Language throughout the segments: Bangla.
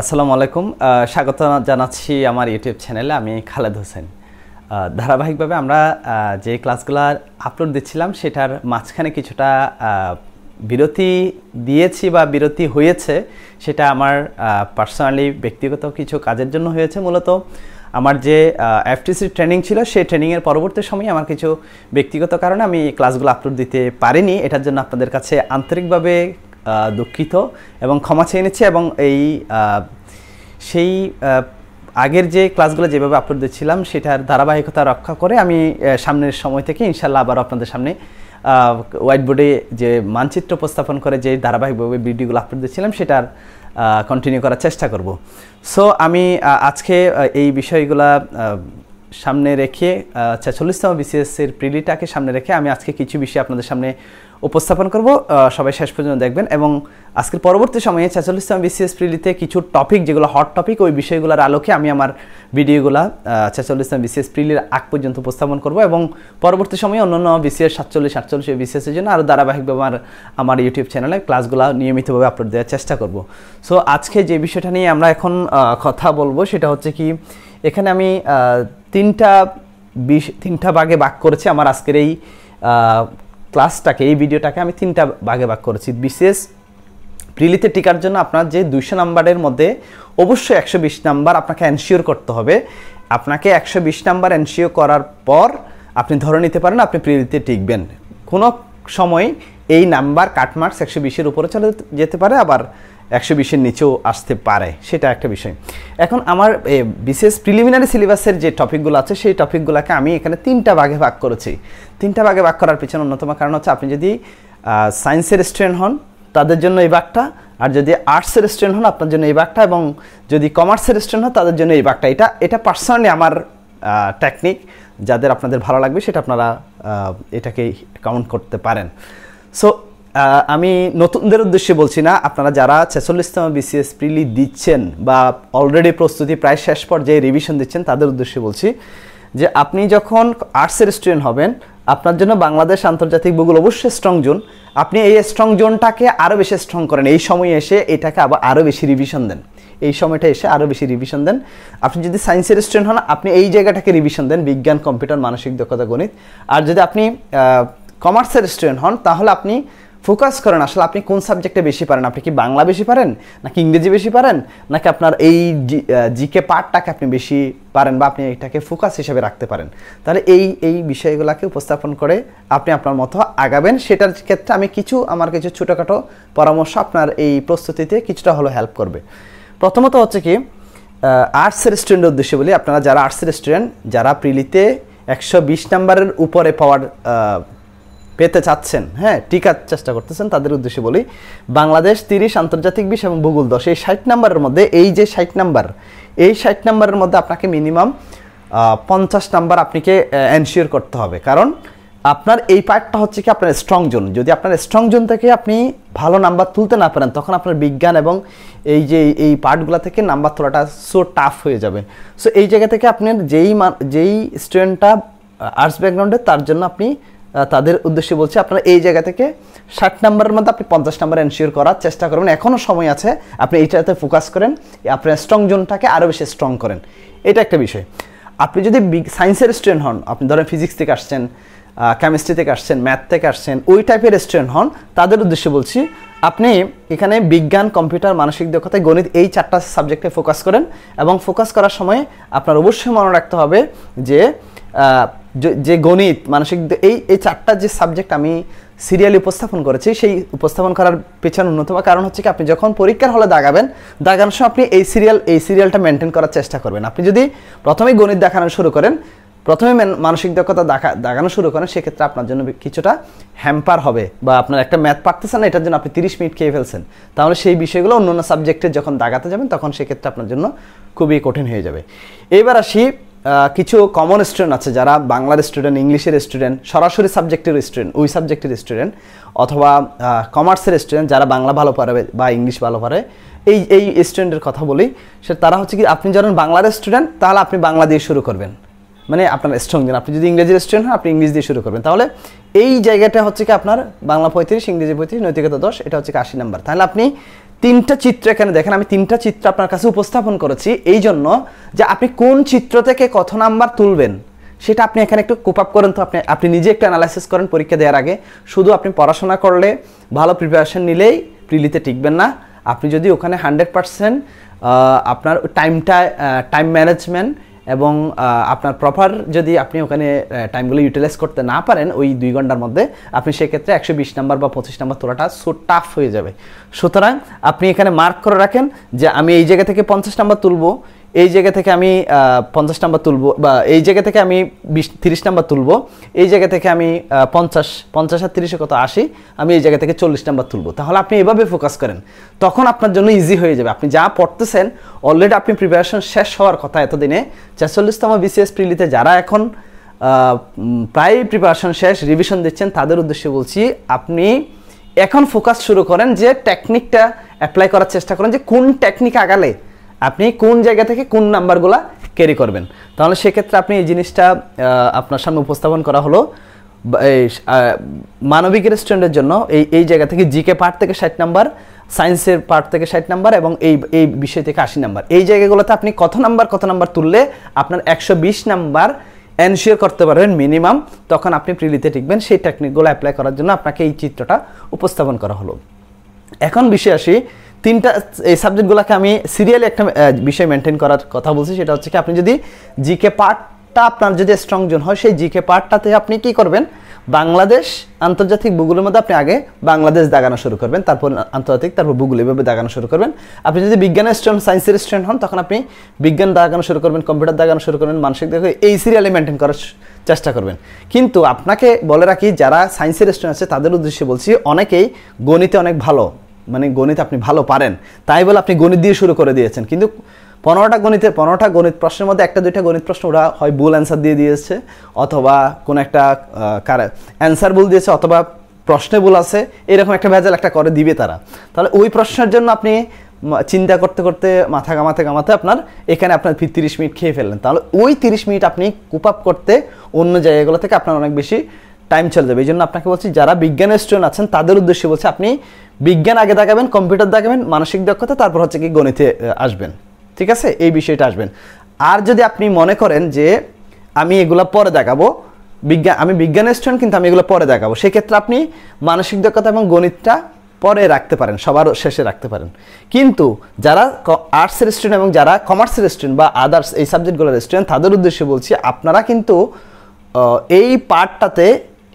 আসসালামু আলাইকুম স্বাগত জানাচ্ছি আমার ইউটিউব চ্যানেলে আমি খালেদ হোসেন ধারাবাহিকভাবে আমরা যে ক্লাসগুলো আপলোড দিচ্ছিলাম সেটার মাঝখানে কিছুটা বিরতি দিয়েছি বা বিরতি হয়েছে সেটা আমার পার্সোনালি ব্যক্তিগত কিছু কাজের জন্য হয়েছে মূলত আমার যে এফটিসি ট্রেনিং ছিল সেই ট্রেনিংয়ের পরবর্তী সময়ে আমার কিছু ব্যক্তিগত কারণে আমি ক্লাসগুলো আপলোড দিতে পারিনি এটার জন্য আপনাদের কাছে আন্তরিকভাবে দুঃখিত এবং ক্ষমা চেয়ে নিচ্ছি এবং এই সেই আগের যে ক্লাসগুলো যেভাবে আপলোড দিচ্ছিলাম সেটার ধারাবাহিকতা রক্ষা করে আমি সামনের সময় থেকে ইনশাল্লাহ আবার আপনাদের সামনে হোয়াইট বোর্ডে যে মানচিত্র উপস্থাপন করে যে ধারাবাহিকভাবে ভিডিওগুলো আপলোড দিচ্ছিলাম সেটার কন্টিনিউ করার চেষ্টা করব সো আমি আজকে এই বিষয়গুলা সামনে রেখে ছেচল্লিশতম বিসিএসের প্রিলিটাকে সামনে রেখে আমি আজকে কিছু বিষয় আপনাদের সামনে উপস্থাপন করব সবাই শেষ পর্যন্ত দেখবেন এবং আজকের পরবর্তী সময়ে ছেচল্লিশতম বিসিএস প্রিলিতে কিছু টপিক যেগুলো হট টপিক ওই বিষয়গুলোর আলোকে আমি আমার ভিডিওগুলো ছেচল্লিশতম বিসিএস প্রিলির আগ পর্যন্ত উপস্থাপন করব এবং পরবর্তী সময়ে অন্যান্য বিসিএস সাতচল্লিশ আটচল্লিশ বিসিএসের জন্য আরও ধারাবাহিকভাবে আমার আমার ইউটিউব চ্যানেলে ক্লাসগুলো নিয়মিতভাবে আপলোড দেওয়ার চেষ্টা করব সো আজকে যে বিষয়টা নিয়ে আমরা এখন কথা বলবো সেটা হচ্ছে কি এখানে আমি তিনটা বিশ তিনটা ভাগে বাক করেছি আমার আজকের এই ক্লাসটাকে এই ভিডিওটাকে আমি তিনটা ভাগে বাক করেছি বিশেষ প্রিলিতে টিকার জন্য আপনার যে দুইশো নাম্বারের মধ্যে অবশ্যই একশো বিশ নাম্বার আপনাকে এনশিওর করতে হবে আপনাকে একশো বিশ নাম্বার এনশিওর করার পর আপনি ধরে নিতে পারেন আপনি প্রিলিতে টিকবেন কোনো সময় এই নাম্বার কাটমার্কস একশো বিশের উপরে চলে যেতে পারে আবার একশো বিশের নিচেও আসতে পারে সেটা একটা বিষয় এখন আমার বিশেষ প্রিলিমিনারি সিলেবাসের যে টপিকগুলো আছে সেই টপিকগুলোকে আমি এখানে তিনটা ভাগে ভাগ করেছি তিনটা ভাগে ভাগ করার পিছনে অন্যতম কারণ হচ্ছে আপনি যদি সায়েন্সের স্টুডেন্ট হন তাদের জন্য এই ভাগটা আর যদি আর্টসের স্টুডেন্ট হন আপনার জন্য এই ভাগটা এবং যদি কমার্সের স্টুডেন্ট হন তাদের জন্য এই ভাগটা এটা এটা পার্সোনালি আমার টেকনিক যাদের আপনাদের ভালো লাগবে সেটা আপনারা এটাকে কাউন্ট করতে পারেন সো আমি নতুনদের উদ্দেশ্যে বলছি না আপনারা যারা ছেচল্লিশতম বিসিএস প্রিলি দিচ্ছেন বা অলরেডি প্রস্তুতি প্রায় শেষ পর্যায়ে রিভিশন দিচ্ছেন তাদের উদ্দেশ্যে বলছি যে আপনি যখন আর্টসের স্টুডেন্ট হবেন আপনার জন্য বাংলাদেশ আন্তর্জাতিক ভূগোল অবশ্যই স্ট্রং জোন আপনি এই স্ট্রং জোনটাকে আরও বেশি স্ট্রং করেন এই সময়ে এসে এটাকে আবার আরও বেশি রিভিশন দেন এই সময়টা এসে আরও বেশি রিভিশন দেন আপনি যদি সায়েন্সের স্টুডেন্ট হন আপনি এই জায়গাটাকে রিভিশন দেন বিজ্ঞান কম্পিউটার মানসিক দক্ষতা গণিত আর যদি আপনি কমার্সের স্টুডেন্ট হন তাহলে আপনি ফোকাস করেন আসলে আপনি কোন সাবজেক্টে বেশি পারেন আপনি কি বাংলা বেশি পারেন নাকি ইংরেজি বেশি পারেন নাকি আপনার এই জিকে পার্টটাকে আপনি বেশি পারেন বা আপনি এটাকে ফোকাস হিসেবে রাখতে পারেন তাহলে এই এই বিষয়গুলোকে উপস্থাপন করে আপনি আপনার মতো আগাবেন সেটার ক্ষেত্রে আমি কিছু আমার কিছু ছোটোখাটো পরামর্শ আপনার এই প্রস্তুতিতে কিছুটা হলো হেল্প করবে প্রথমত হচ্ছে কি আর্টসের স্টুডেন্টের উদ্দেশ্যে বলি আপনারা যারা আর্টসের স্টুডেন্ট যারা প্রিলিতে একশো বিশ নাম্বারের উপরে পাওয়ার পেতে চাচ্ছেন হ্যাঁ টিকার চেষ্টা করতেছেন তাদের উদ্দেশ্যে বলি বাংলাদেশ তিরিশ আন্তর্জাতিক বিষ এবং ভূগোল দশ এই ষাট নাম্বারের মধ্যে এই যে ষাট নাম্বার এই ষাট নাম্বারের মধ্যে আপনাকে মিনিমাম পঞ্চাশ নাম্বার আপনাকে এনশিওর করতে হবে কারণ আপনার এই পার্টটা হচ্ছে কি আপনার স্ট্রং জোন যদি আপনার স্ট্রং জোন থেকে আপনি ভালো নাম্বার তুলতে না পারেন তখন আপনার বিজ্ঞান এবং এই যে এই পার্টগুলো থেকে নাম্বার তোলাটা সো টাফ হয়ে যাবে সো এই জায়গা থেকে আপনার যেই যেই স্টুডেন্টটা আর্টস ব্যাকগ্রাউন্ডে তার জন্য আপনি তাদের উদ্দেশ্যে বলছি আপনারা এই জায়গা থেকে ষাট নাম্বারের মধ্যে আপনি পঞ্চাশ নাম্বার এনশিওর করার চেষ্টা করবেন এখনও সময় আছে আপনি এইটাতে ফোকাস করেন আপনার স্ট্রং জোনটাকে আরও বেশি স্ট্রং করেন এটা একটা বিষয় আপনি যদি সায়েন্সের স্টুডেন্ট হন আপনি ধরেন ফিজিক্স থেকে আসছেন কেমিস্ট্রি থেকে আসছেন ম্যাথ থেকে আসছেন ওই টাইপের স্টুডেন্ট হন তাদের উদ্দেশ্যে বলছি আপনি এখানে বিজ্ঞান কম্পিউটার মানসিক দক্ষতায় গণিত এই চারটা সাবজেক্টে ফোকাস করেন এবং ফোকাস করার সময় আপনার অবশ্যই মনে রাখতে হবে যে যে গণিত মানসিক এই এই চারটা যে সাবজেক্ট আমি সিরিয়ালি উপস্থাপন করেছি সেই উপস্থাপন করার পেছনে অন্যতম কারণ হচ্ছে কি আপনি যখন পরীক্ষার হলে দাগাবেন দাগানোর সময় আপনি এই সিরিয়াল এই সিরিয়ালটা মেনটেন করার চেষ্টা করবেন আপনি যদি প্রথমেই গণিত দেখানো শুরু করেন প্রথমে মানসিক দক্ষতা দেখা দেখানো শুরু করেন সেক্ষেত্রে আপনার জন্য কিছুটা হ্যাম্পার হবে বা আপনার একটা ম্যাথ পারতেছেন না এটার জন্য আপনি তিরিশ মিনিট খেয়ে ফেলছেন তাহলে সেই বিষয়গুলো অন্য অন্য সাবজেক্টে যখন দাগাতে যাবেন তখন সেক্ষেত্রে আপনার জন্য খুবই কঠিন হয়ে যাবে এবার আসি কিছু কমন স্টুডেন্ট আছে যারা বাংলার স্টুডেন্ট ইংলিশের স্টুডেন্ট সরাসরি সাবজেক্টের স্টুডেন্ট ওই সাবজেক্টের স্টুডেন্ট অথবা কমার্সের স্টুডেন্ট যারা বাংলা ভালো পারে বা ইংলিশ ভালো পারে এই এই স্টুডেন্টের কথা বলি সে তারা হচ্ছে কি আপনি যখন বাংলার স্টুডেন্ট তাহলে আপনি বাংলা দিয়ে শুরু করবেন মানে আপনার স্ট্রং দিন আপনি যদি ইংরেজির স্টুডেন্ট হন আপনি ইংলিশ দিয়ে শুরু করবেন তাহলে এই জায়গাটা হচ্ছে কি আপনার বাংলা পঁয়ত্রিশ ইংরেজি পঁয়ত্রিশ নৈতিকতা দশ এটা হচ্ছে কি আশি নাম্বার তাহলে আপনি তিনটা চিত্র এখানে দেখেন আমি তিনটা চিত্র আপনার কাছে উপস্থাপন করেছি এই জন্য যে আপনি কোন চিত্র থেকে কত নাম্বার তুলবেন সেটা আপনি এখানে একটু কোপ আপ করেন তো আপনি আপনি নিজে একটু অ্যানালাইসিস করেন পরীক্ষা দেওয়ার আগে শুধু আপনি পড়াশোনা করলে ভালো প্রিপারেশন নিলেই প্রিলিতে টিকবেন না আপনি যদি ওখানে হান্ড্রেড পারসেন্ট আপনার টাইমটা টাইম ম্যানেজমেন্ট এবং আপনার প্রপার যদি আপনি ওখানে টাইমগুলো ইউটিলাইজ করতে না পারেন ওই দুই ঘন্টার মধ্যে আপনি সেক্ষেত্রে একশো বিশ নাম্বার বা পঁচিশ নাম্বার তোলাটা সো টাফ হয়ে যাবে সুতরাং আপনি এখানে মার্ক করে রাখেন যে আমি এই জায়গা থেকে পঞ্চাশ নাম্বার তুলবো এই জায়গা থেকে আমি পঞ্চাশ নাম্বার তুলবো বা এই জায়গা থেকে আমি বিশ তিরিশ নাম্বার তুলবো এই জায়গা থেকে আমি পঞ্চাশ পঞ্চাশ আর তিরিশে কত আশি আমি এই জায়গা থেকে চল্লিশ নাম্বার তুলবো তাহলে আপনি এভাবে ফোকাস করেন তখন আপনার জন্য ইজি হয়ে যাবে আপনি যা পড়তেছেন অলরেডি আপনি প্রিপারেশন শেষ হওয়ার কথা এতদিনে ছেচল্লিশতম বিসিএস প্রিলিতে যারা এখন প্রায় প্রিপারেশন শেষ রিভিশন দিচ্ছেন তাদের উদ্দেশ্যে বলছি আপনি এখন ফোকাস শুরু করেন যে টেকনিকটা অ্যাপ্লাই করার চেষ্টা করেন যে কোন টেকনিক আগালে আপনি কোন জায়গা থেকে কোন নাম্বারগুলা ক্যারি করবেন তাহলে সেক্ষেত্রে আপনি এই জিনিসটা আপনার সামনে উপস্থাপন করা হলো মানবিক রেস্টুরেন্টের জন্য এই এই জায়গা থেকে জিকে পার্ট থেকে ষাট নাম্বার সায়েন্সের পার্ট থেকে ষাট নাম্বার এবং এই এই বিষয় থেকে আশি নাম্বার এই জায়গাগুলোতে আপনি কত নাম্বার কত নাম্বার তুললে আপনার একশো বিশ নাম্বার এনশিওর করতে পারবেন মিনিমাম তখন আপনি প্রিলিতে টিকবেন সেই টেকনিকগুলো অ্যাপ্লাই করার জন্য আপনাকে এই চিত্রটা উপস্থাপন করা হলো এখন বিষয় আসি তিনটা এই সাবজেক্টগুলোকে আমি সিরিয়ালি একটা বিষয় মেনটেন করার কথা বলছি সেটা হচ্ছে কি আপনি যদি জিকে পার্টটা আপনার যদি স্ট্রং জোন হয় সেই জিকে পার্টটাতে আপনি কি করবেন বাংলাদেশ আন্তর্জাতিক ভূগোলের মধ্যে আপনি আগে বাংলাদেশ দাগানো শুরু করবেন তারপর আন্তর্জাতিক তারপর ভূগোল এভাবে দাগানো শুরু করবেন আপনি যদি বিজ্ঞানের স্টুডেন্ট সায়েন্সের স্টুডেন্ট হন তখন আপনি বিজ্ঞান দাগানো শুরু করবেন কম্পিউটার দাগানো শুরু করবেন মানসিক দেখে এই সিরিয়ালে মেনটেন করার চেষ্টা করবেন কিন্তু আপনাকে বলে রাখি যারা সায়েন্সের স্টুডেন্ট আছে তাদের উদ্দেশ্যে বলছি অনেকেই গণিতে অনেক ভালো মানে গণিত আপনি ভালো পারেন তাই বলে আপনি গণিত দিয়ে শুরু করে দিয়েছেন কিন্তু পনেরোটা গণিতের পনেরোটা গণিত প্রশ্নের মধ্যে একটা দুইটা গণিত প্রশ্ন ওরা হয় ভুল অ্যান্সার দিয়ে দিয়েছে অথবা কোনো একটা কার অ্যান্সার ভুল দিয়েছে অথবা প্রশ্নে ভুল আছে এরকম একটা ভেজাল একটা করে দিবে তারা তাহলে ওই প্রশ্নের জন্য আপনি চিন্তা করতে করতে মাথা কামাতে কামাতে আপনার এখানে আপনার তিরিশ মিনিট খেয়ে ফেললেন তাহলে ওই তিরিশ মিনিট আপনি কুপ আপ করতে অন্য জায়গাগুলো থেকে আপনার অনেক বেশি টাইম চলে যাবে এই জন্য আপনাকে বলছি যারা বিজ্ঞানের স্টুডেন্ট আছেন তাদের উদ্দেশ্যে বলছি আপনি বিজ্ঞান আগে দেখাবেন কম্পিউটার দেখাবেন মানসিক দক্ষতা তারপর হচ্ছে কি গণিতে আসবেন ঠিক আছে এই বিষয়টা আসবেন আর যদি আপনি মনে করেন যে আমি এগুলো পরে দেখাবো বিজ্ঞান আমি বিজ্ঞানের স্টুডেন্ট কিন্তু আমি এগুলো পরে দেখাবো সেক্ষেত্রে আপনি মানসিক দক্ষতা এবং গণিতটা পরে রাখতে পারেন সবার শেষে রাখতে পারেন কিন্তু যারা আর্টসের স্টুডেন্ট এবং যারা কমার্সের স্টুডেন্ট বা আদার্স এই সাবজেক্টগুলোর স্টুডেন্ট তাদের উদ্দেশ্যে বলছি আপনারা কিন্তু এই পার্টটাতে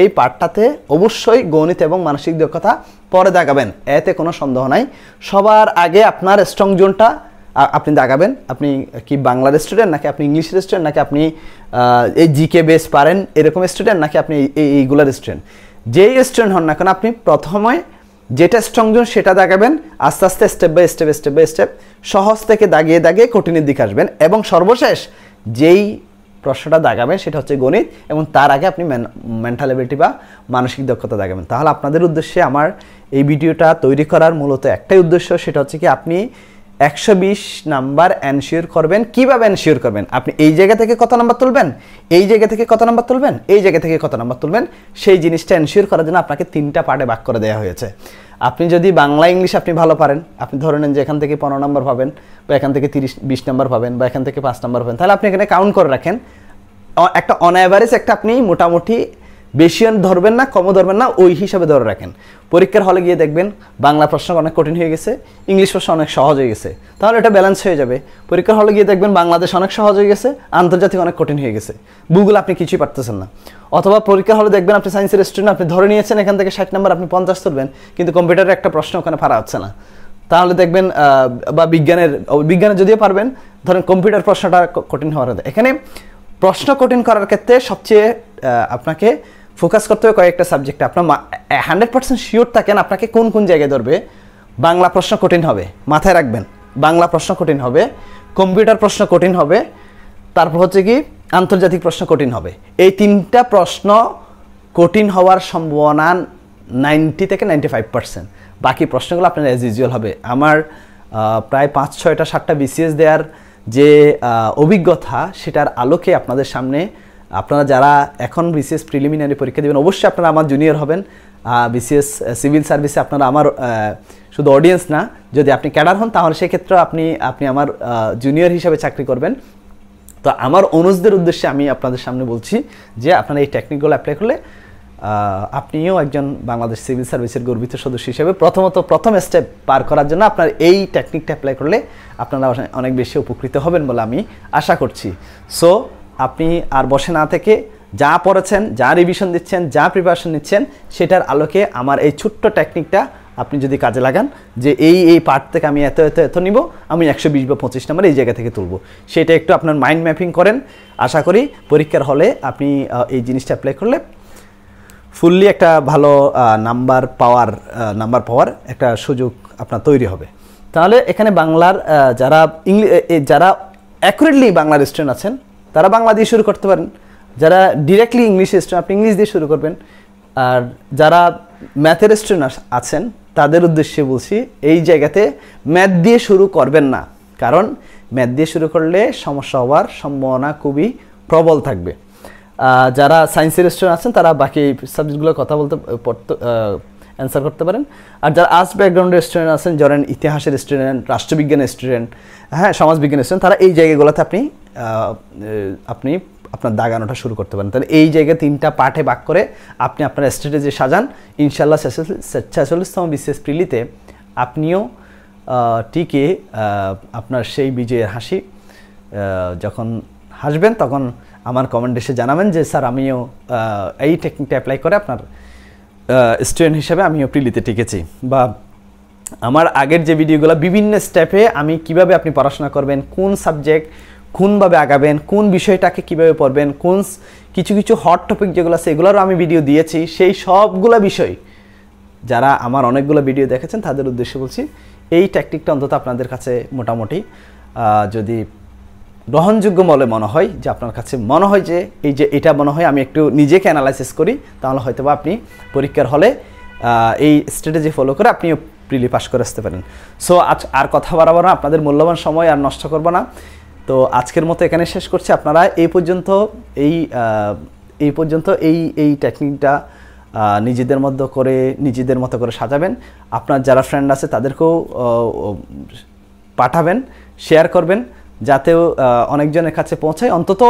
এই পাঠটাতে অবশ্যই গণিত এবং মানসিক দক্ষতা পরে দাগাবেন এতে কোনো সন্দেহ নাই সবার আগে আপনার স্ট্রং জোনটা আপনি দাগাবেন আপনি কি বাংলার স্টুডেন্ট নাকি আপনি ইংলিশের স্টুডেন্ট নাকি আপনি এই জিকে বেস পারেন এরকম স্টুডেন্ট নাকি আপনি এইগুলার স্টুডেন্ট যেই স্টুডেন্ট হন না কেন আপনি প্রথমে যেটা স্ট্রং জোন সেটা দাগাবেন আস্তে আস্তে step by step step by step সহজ থেকে দাগিয়ে দাগিয়ে কঠিনের দিকে আসবেন এবং সর্বশেষ যেই প্রশ্নটা দাগাবেন সেটা হচ্ছে গণিত এবং তার আগে আপনি মেন্টাল বা মানসিক দক্ষতা দাগাবেন তাহলে আপনাদের উদ্দেশ্যে আমার এই ভিডিওটা তৈরি করার মূলত একটাই উদ্দেশ্য সেটা হচ্ছে কি আপনি একশো বিশ নাম্বার অ্যানশিওর করবেন কীভাবে অ্যানশিওর করবেন আপনি এই জায়গা থেকে কত নাম্বার তুলবেন এই জায়গা থেকে কত নাম্বার তুলবেন এই জায়গা থেকে কত নাম্বার তুলবেন সেই জিনিসটা অ্যানশিওর করার জন্য আপনাকে তিনটা পার্টে ভাগ করে দেওয়া হয়েছে আপনি যদি বাংলা ইংলিশ আপনি ভালো পারেন আপনি ধরে নেন যে এখান থেকে পনেরো নম্বর পাবেন বা এখান থেকে তিরিশ বিশ নম্বর পাবেন বা এখান থেকে পাঁচ নম্বর পাবেন তাহলে আপনি এখানে কাউন্ট করে রাখেন একটা অন অ্যাভারেজ একটা আপনি মোটামুটি বেশি ধরবেন না কমও ধরবেন না ওই হিসাবে ধরে রাখেন পরীক্ষার হলে গিয়ে দেখবেন বাংলা প্রশ্ন অনেক কঠিন হয়ে গেছে ইংলিশ প্রশ্ন অনেক সহজ হয়ে গেছে তাহলে এটা ব্যালেন্স হয়ে যাবে পরীক্ষার হলে গিয়ে দেখবেন বাংলাদেশ অনেক সহজ হয়ে গেছে আন্তর্জাতিক অনেক কঠিন হয়ে গেছে ভূগোল আপনি কিছুই পারতেছেন না অথবা পরীক্ষার হলে দেখবেন আপনি সায়েন্সের স্টুডেন্ট আপনি ধরে নিয়েছেন এখান থেকে ষাট নাম্বার আপনি পঞ্চাশ তুলবেন কিন্তু কম্পিউটারের একটা প্রশ্ন ওখানে ফারা হচ্ছে না তাহলে দেখবেন বা বিজ্ঞানের বিজ্ঞানে যদিও পারবেন ধরেন কম্পিউটার প্রশ্নটা কঠিন হওয়ার এখানে প্রশ্ন কঠিন করার ক্ষেত্রে সবচেয়ে আপনাকে ফোকাস করতে হবে কয়েকটা সাবজেক্টে আপনার হান্ড্রেড পার্সেন্ট শিওর থাকেন আপনাকে কোন কোন জায়গায় ধরবে বাংলা প্রশ্ন কঠিন হবে মাথায় রাখবেন বাংলা প্রশ্ন কঠিন হবে কম্পিউটার প্রশ্ন কঠিন হবে তারপর হচ্ছে কি আন্তর্জাতিক প্রশ্ন কঠিন হবে এই তিনটা প্রশ্ন কঠিন হওয়ার সম্ভাবনা নাইনটি থেকে নাইনটি ফাইভ পার্সেন্ট বাকি প্রশ্নগুলো আপনার অ্যাজ ইউজুয়াল হবে আমার প্রায় পাঁচ ছয়টা সাতটা বিসিএস দেওয়ার যে অভিজ্ঞতা সেটার আলোকে আপনাদের সামনে আপনারা যারা এখন বিসিএস প্রিলিমিনারি পরীক্ষা দেবেন অবশ্যই আপনারা আমার জুনিয়র হবেন বিসিএস সিভিল সার্ভিসে আপনারা আমার শুধু অডিয়েন্স না যদি আপনি ক্যাডার হন তাহলে সেক্ষেত্রে আপনি আপনি আমার জুনিয়র হিসাবে চাকরি করবেন তো আমার অনুজদের উদ্দেশ্যে আমি আপনাদের সামনে বলছি যে আপনারা এই টেকনিকগুলো অ্যাপ্লাই করলে আপনিও একজন বাংলাদেশ সিভিল সার্ভিসের গর্বিত সদস্য হিসেবে প্রথমত প্রথম স্টেপ পার করার জন্য আপনার এই টেকনিকটা অ্যাপ্লাই করলে আপনারা অনেক বেশি উপকৃত হবেন বলে আমি আশা করছি সো আপনি আর বসে না থেকে যা পড়েছেন যা রিভিশন দিচ্ছেন যা প্রিপারেশন নিচ্ছেন সেটার আলোকে আমার এই ছোট্ট টেকনিকটা আপনি যদি কাজে লাগান যে এই এই পার্ট থেকে আমি এত এত এত নিব আমি একশো বিশ বা পঁচিশ নাম্বার এই জায়গা থেকে তুলব সেটা একটু আপনার মাইন্ড ম্যাপিং করেন আশা করি পরীক্ষার হলে আপনি এই জিনিসটা অ্যাপ্লাই করলে ফুললি একটা ভালো নাম্বার পাওয়ার নাম্বার পাওয়ার একটা সুযোগ আপনার তৈরি হবে তাহলে এখানে বাংলার যারা ইংলিশ যারা অ্যাকুরেটলি বাংলার স্টুডেন্ট আছেন তারা বাংলা দিয়ে শুরু করতে পারেন যারা ডিরেক্টলি ইংলিশ স্টুডেন্ট আপনি ইংলিশ দিয়ে শুরু করবেন আর যারা ম্যাথের স্টুডেন্ট আছেন তাদের উদ্দেশ্যে বলছি এই জায়গাতে ম্যাথ দিয়ে শুরু করবেন না কারণ ম্যাথ দিয়ে শুরু করলে সমস্যা হওয়ার সম্ভাবনা খুবই প্রবল থাকবে যারা সায়েন্সের স্টুডেন্ট আছেন তারা বাকি সাবজেক্টগুলো কথা বলতে পড়তে অ্যান্সার করতে পারেন আর যারা আর্টস ব্যাকগ্রাউন্ডের স্টুডেন্ট আছেন যারা ইতিহাসের স্টুডেন্ট রাষ্ট্রবিজ্ঞানের স্টুডেন্ট হ্যাঁ সমাজবিজ্ঞানের স্টুডেন্ট তারা এই জায়গাগুলোতে আপনি আপনি আপনার দাগানোটা শুরু করতে পারেন তাহলে এই জায়গায় তিনটা পার্টে ভাগ করে আপনি আপনার স্ট্র্যাটেজি সাজান ইনশাল্লাহ ছেচল্লিশতম বিশেষ প্রিলিতে আপনিও টিকে আপনার সেই বিজয়ের হাসি যখন হাসবেন তখন আমার কমেন্ডেশে জানাবেন যে স্যার আমিও এই টেকনিকটা অ্যাপ্লাই করে আপনার স্টুডেন্ট হিসেবে আমিও প্রিলিতে টিকেছি বা আমার আগের যে ভিডিওগুলো বিভিন্ন স্টেপে আমি কিভাবে আপনি পড়াশোনা করবেন কোন সাবজেক্ট কোনভাবে আগাবেন কোন বিষয়টাকে কিভাবে পড়বেন কোন কিছু কিছু হট টপিক যেগুলো আছে এগুলোরও আমি ভিডিও দিয়েছি সেই সবগুলো বিষয় যারা আমার অনেকগুলো ভিডিও দেখেছেন তাদের উদ্দেশ্যে বলছি এই ট্যাকটিকটা অন্তত আপনাদের কাছে মোটামুটি যদি গ্রহণযোগ্য বলে মনে হয় যে আপনার কাছে মনে হয় যে এই যে এটা মনে হয় আমি একটু নিজেকে অ্যানালাইসিস করি তাহলে হয়তো বা আপনি পরীক্ষার হলে এই স্ট্র্যাটেজি ফলো করে আপনিও প্রিলি পাস e করে আসতে পারেন সো আজ আর কথা বাড়াবো না আপনাদের মূল্যবান সময় আর নষ্ট করবো না তো আজকের মতো এখানে শেষ করছি আপনারা এই পর্যন্ত এই এই পর্যন্ত এই এই টেকনিকটা নিজেদের মধ্যে করে নিজেদের মতো করে সাজাবেন আপনার যারা ফ্রেন্ড আছে তাদেরকেও পাঠাবেন শেয়ার করবেন যাতেও অনেকজনের কাছে পৌঁছায় অন্তত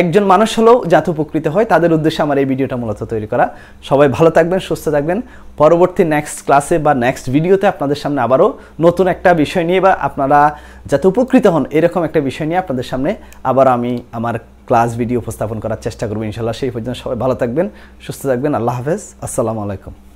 একজন মানুষ হলেও যাতে উপকৃত হয় তাদের উদ্দেশ্যে আমার এই ভিডিওটা মূলত তৈরি করা সবাই ভালো থাকবেন সুস্থ থাকবেন পরবর্তী নেক্সট ক্লাসে বা নেক্সট ভিডিওতে আপনাদের সামনে আবারও নতুন একটা বিষয় নিয়ে বা আপনারা যাতে উপকৃত হন এরকম একটা বিষয় নিয়ে আপনাদের সামনে আবার আমি আমার ক্লাস ভিডিও উপস্থাপন করার চেষ্টা করবো ইনশাল্লাহ সেই পর্যন্ত সবাই ভালো থাকবেন সুস্থ থাকবেন আল্লাহ হাফেজ আসসালামু আলাইকুম